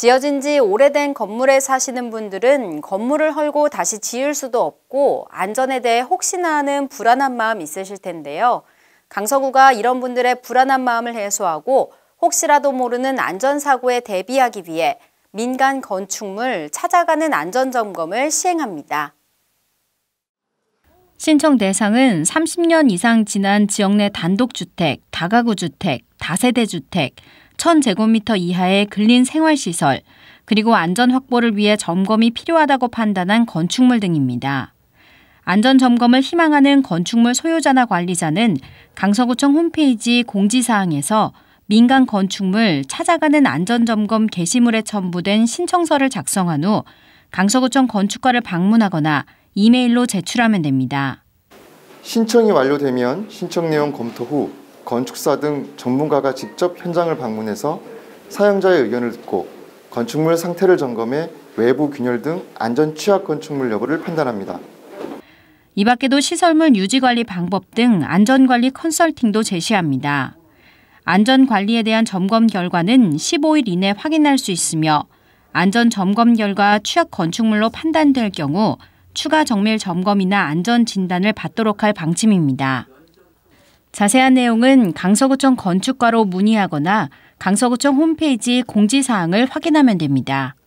지어진 지 오래된 건물에 사시는 분들은 건물을 헐고 다시 지을 수도 없고 안전에 대해 혹시나 하는 불안한 마음 있으실 텐데요. 강서구가 이런 분들의 불안한 마음을 해소하고 혹시라도 모르는 안전사고에 대비하기 위해 민간 건축물 찾아가는 안전점검을 시행합니다. 신청 대상은 30년 이상 지난 지역 내 단독주택, 다가구주택, 다세대주택, 1000제곱미터 이하의 근린 생활시설, 그리고 안전 확보를 위해 점검이 필요하다고 판단한 건축물 등입니다. 안전 점검을 희망하는 건축물 소유자나 관리자는 강서구청 홈페이지 공지사항에서 민간 건축물 찾아가는 안전점검 게시물에 첨부된 신청서를 작성한 후 강서구청 건축과를 방문하거나 이메일로 제출하면 됩니다. 신청이 완료되면 신청 내용 검토 후 건축사 등 전문가가 직접 현장을 방문해서 사용자의 의견을 듣고 건축물 상태를 점검해 외부 균열 등 안전 취약 건축물 여부를 판단합니다. 이 밖에도 시설물 유지 관리 방법 등 안전 관리 컨설팅도 제시합니다. 안전 관리에 대한 점검 결과는 15일 이내 확인할 수 있으며 안전 점검 결과 취약 건축물로 판단될 경우 추가 정밀 점검이나 안전 진단을 받도록 할 방침입니다. 자세한 내용은 강서구청 건축과로 문의하거나 강서구청 홈페이지 공지사항을 확인하면 됩니다.